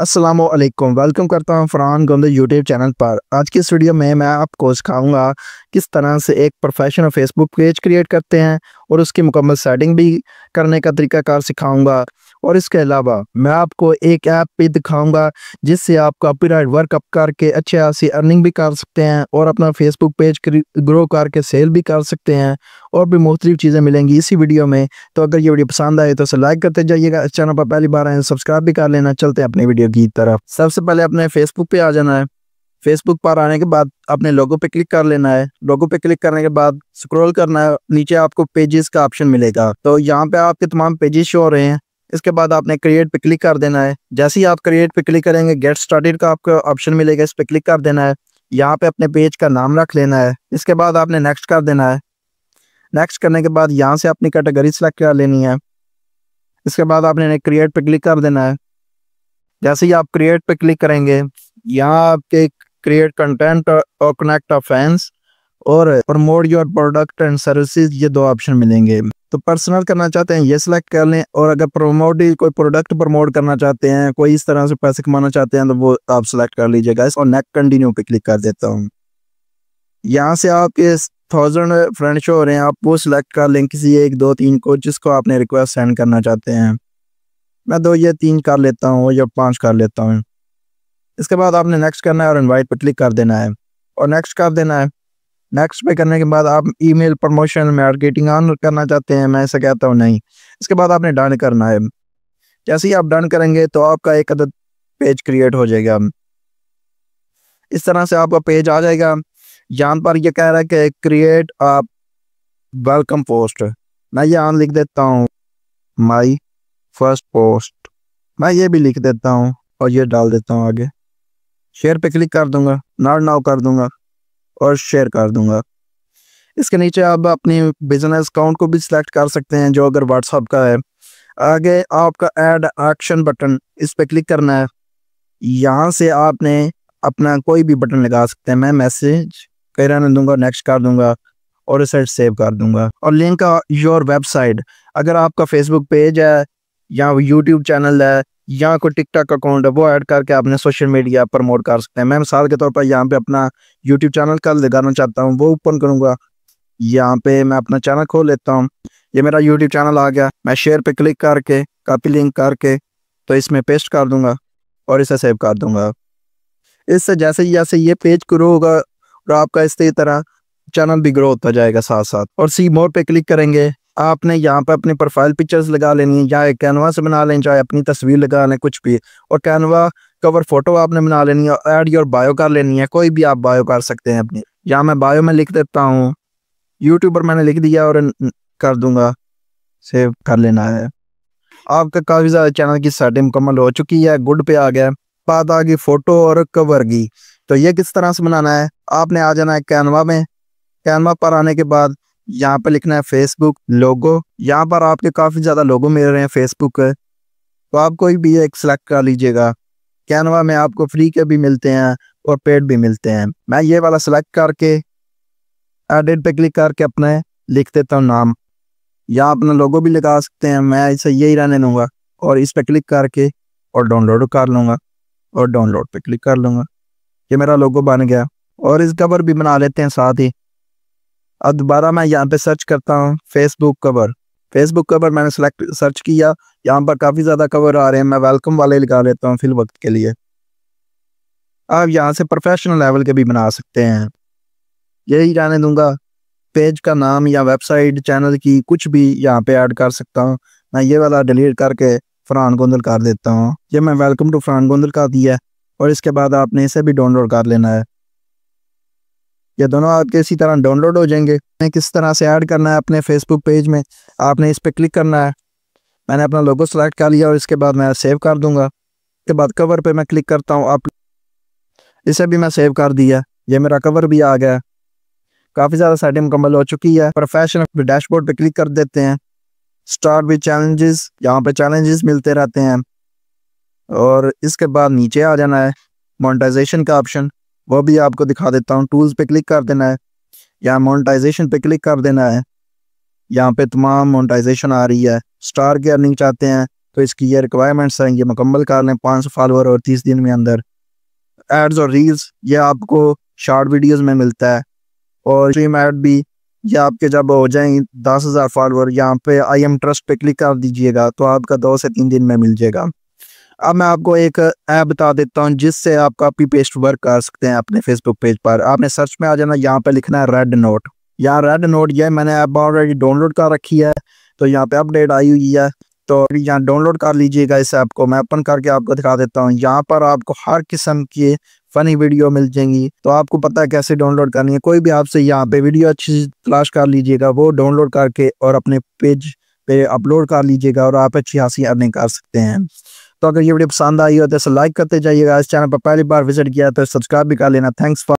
Aslam welcome करता हूँ फ़रहान गंद यूट्यूब चैनल पर आज की इस वीडियो में मैं आपको सिखाऊंगा किस तरह से एक प्रोफेशनल फेसबुक पेज क्रिएट करते हैं और उसकी मुकम्मल सेटिंग भी करने का तरीकाकार सिखाऊंगा और इसके अलावा मैं आपको एक ऐप भी दिखाऊंगा जिससे आप कॉपीराइट वर्कअप करके अच्छे खासी अर्निंग भी कर सकते हैं और अपना फेसबुक पेज ग्रो करके सेल भी कर सकते हैं और भी मुख्तलिफ चीज़ें मिलेंगी इसी वीडियो में तो अगर ये वीडियो पसंद आए तो उसे लाइक करते जाइएगा इस चैनल पर पहली बार आए सब्सक्राइब भी कर लेना चलते हैं अपनी वीडियो की तरफ सबसे पहले अपने फेसबुक पे आ जाना है फेसबुक पर आने के बाद अपने लोगों पे क्लिक कर लेना है लोगों पे क्लिक करने के बाद स्क्रॉल करना है नीचे आपको पेजेस का ऑप्शन मिलेगा तो यहाँ पे आपके तमाम पेजेस शो हो रहे हैं इसके बाद आपने क्रिएट पे क्लिक कर देना है जैसे ही आप क्रिएट पे क्लिक करेंगे गेट स्टार्टेड का आपको ऑप्शन मिलेगा इस पर क्लिक कर देना है यहाँ पे अपने पेज का नाम रख लेना है इसके बाद आपने नेक्स्ट कर देना है नेक्स्ट करने के बाद यहाँ से अपनी कैटेगरी सेलेक्ट कर लेनी है इसके बाद आपने क्रिएट पे क्लिक कर देना है जैसे ही आप क्रिएट पे क्लिक करेंगे यहाँ आपके क्रिएट कंटेंट और कनेक्ट ऑफ फैंस और promote your product and services ये दो ऑप्शन मिलेंगे तो पर्सनल करना चाहते हैं ये सिलेक्ट कर लें और अगर प्रमोट कोई प्रोडक्ट प्रमोट करना चाहते हैं कोई इस तरह से पैसे कमाना चाहते हैं तो वो आप सिलेक्ट कर लीजिएगा और नेक्स्ट कंटिन्यू पे क्लिक कर देता हूँ यहाँ से आपके थाउजेंड फ्रेंड शो हो रहे हैं आप वो सिलेक्ट कर लें किसी एक दो तीन को जिसको आपने रिक्वेस्ट सेंड करना चाहते हैं मैं दो या तीन कर लेता हूँ या पाँच कर लेता हूँ इसके बाद आपने नेक्स्ट करना है और इन्वाइट पर क्लिक कर देना है और नेक्स्ट कर देना है नेक्स्ट पे करने के बाद आप ईमेल प्रमोशन मार्केटिंग ऑन करना चाहते हैं मैं ऐसा कहता हूँ नहीं इसके बाद आपने डन करना है जैसे ही आप डन करेंगे तो आपका एक अदद पेज क्रिएट हो जाएगा इस तरह से आपका पेज आ जाएगा यहाँ पर यह कह रहा है कि क्रिएट आप वेलकम पोस्ट मैं ऑन लिख देता हूँ माई फर्स्ट पोस्ट मैं ये भी लिख देता हूँ और ये डाल देता हूँ आगे शेयर पे क्लिक कर दूंगा नॉट नाउ कर दूंगा और शेयर कर दूंगा इसके नीचे आप अपनी बिजनेस अकाउंट को भी सिलेक्ट कर सकते हैं जो अगर व्हाट्सअप का है आगे आपका ऐड एक्शन बटन इस पर क्लिक करना है यहाँ से आपने अपना कोई भी बटन लगा सकते हैं मैं मैसेज कह रहने दूंगा नेक्स्ट कर दूंगा और इसे सेव कर दूंगा और लिंक योर वेबसाइट अगर आपका फेसबुक पेज है या यूट्यूब चैनल है या कोई टिकटॉक अकाउंट है वो ऐड करके आपने सोशल मीडिया प्रमोट कर सकते हैं मैं मिसाल के तौर पर यहाँ पे अपना यूट्यूब चैनल कल दिखाना चाहता हूँ वो ओपन करूँगा यहाँ पे मैं अपना चैनल खोल लेता हूँ ये मेरा यूट्यूब चैनल आ गया मैं शेयर पे क्लिक करके कापी लिंक करके तो इसमें पेस्ट कर दूंगा और इसे सेव कर दूंगा इससे जैसे जैसे ये पेज ग्रो होगा और आपका इसी तरह चैनल भी ग्रो होता जाएगा साथ साथ और सी मोर पे क्लिक करेंगे आपने यहाँ पर अपनी प्रोफाइल पिक्चर्स लगा लेनी है चाहे कैनवा से बना लें चाहे अपनी तस्वीर लगा लें कुछ भी और कैनवा कवर फोटो आपने बना लेनी है ऐड योर बायो कर लेनी है कोई भी आप बायो कर सकते हैं अपनी या मैं बायो में लिख देता हूँ यूट्यूब पर मैंने लिख दिया और कर दूंगा सेव कर लेना है आपका काफ़ी ज़्यादा चैनल की साइड मुकम्मल हो चुकी है गुड पे आ गया बात आ गई फ़ोटो और कवर की तो ये किस तरह से बनाना है आपने आ जाना है कैनवा में कैनवा पर आने के बाद यहाँ पर लिखना है फेसबुक लोगो यहाँ पर आपके काफ़ी ज़्यादा लोगो मिल रहे हैं फेसबुक के तो आप कोई भी एक सेलेक्ट कर लीजिएगा कैनवा में आपको फ्री के भी मिलते हैं और पेड भी मिलते हैं मैं ये वाला सेलेक्ट करके एडिट पे क्लिक करके अपने लिख देता हूँ नाम या अपना लोगो भी लगा सकते हैं मैं इसे यही रहने लूंगा और इस पर क्लिक करके और डाउनलोड कर लूंगा और डाउनलोड पे क्लिक कर लूंगा ये मेरा लोगो बन गया और इस कवर भी बना लेते हैं साथ ही अब दोबारा मैं यहाँ पे सर्च करता हूँ फेसबुक कवर फेसबुक कवर मैंने सेलेक्ट सर्च किया यहाँ पर काफ़ी ज़्यादा कवर आ रहे हैं मैं वेलकम वाले लगा लेता हूँ फिल वक्त के लिए आप यहाँ से प्रोफेशनल लेवल के भी बना सकते हैं यही जाने दूंगा पेज का नाम या वेबसाइट चैनल की कुछ भी यहाँ पे ऐड कर सकता हूँ मैं ये वाला डिलीट करके फ़रहान गोंदल कर देता हूँ ये मैं वेलकम टू फ़रहान गोंदल का दिया है और इसके बाद आपने इसे भी डाउनलोड कर लेना है ये दोनों आपके इसी तरह डाउनलोड हो जाएंगे किस तरह से ऐड करना है अपने फेसबुक पेज में आपने इस पर क्लिक करना है मैंने अपना लोगो सेलेक्ट कर लिया और इसके बाद मैं सेव कर दूंगा इसके बाद कवर पे मैं क्लिक करता हूँ आप इसे भी मैं सेव कर दिया ये मेरा कवर भी आ गया काफ़ी ज़्यादा साइडें मुकम्मल हो चुकी है प्रोफेशनल डैशबोर्ड पर क्लिक कर देते हैं स्टार्ट विद चैलेंजेस यहाँ पे चैलेंजेस मिलते रहते हैं और इसके बाद नीचे आ जाना है मोनेटाइजेशन का ऑप्शन वो भी आपको दिखा देता हूँ टूल्स पे क्लिक कर देना है या मोनटाइजेशन पे क्लिक कर देना है यहाँ पे तमाम मोनेटाइजेशन आ रही है स्टार की अर्निंग चाहते हैं तो इसकी ये रिक्वायरमेंट्स हैं ये मुकम्मल कर लें पाँच सौ फॉलोअर और तीस दिन में अंदर एड्स और रील्स ये आपको शॉर्ट वीडियोज में मिलता है और स्ट्रीम एड भी ये आपके जब हो जाएंगे दस हज़ार फॉलोअर यहाँ पे आई एम ट्रस्ट पे क्लिक कर दीजिएगा तो आपका दो से तीन दिन में मिल जाएगा अब मैं आपको एक ऐप बता देता हूँ जिससे आप कॉपी पेस्ट वर्क कर सकते हैं अपने फेसबुक पेज पर आपने सर्च में आ जाना यहाँ पे लिखना है रेड नोट यहाँ रेड नोट ये मैंने ऐप ऑलरेडी डाउनलोड कर रखी है तो यहाँ पे अपडेट आई हुई है तो यहाँ डाउनलोड कर लीजिएगा इस ऐप को मैं ओपन करके आपको दिखा देता हूँ यहाँ पर आपको हर किस्म की फनी वीडियो मिल जाएंगी तो आपको पता है कैसे डाउनलोड करनी है कोई भी आपसे यहाँ पे वीडियो अच्छी तलाश कर लीजिएगा वो डाउनलोड करके और अपने पेज पे अपलोड कर लीजिएगा और आप अच्छी खासी अर्निंग कर सकते हैं तो अगर ये वीडियो पसंद आई हो तो इसे लाइक करते जाइएगा इस चैनल पर पहली बार विजिट किया तो सब्सक्राइब भी कर लेना थैंक्स फॉर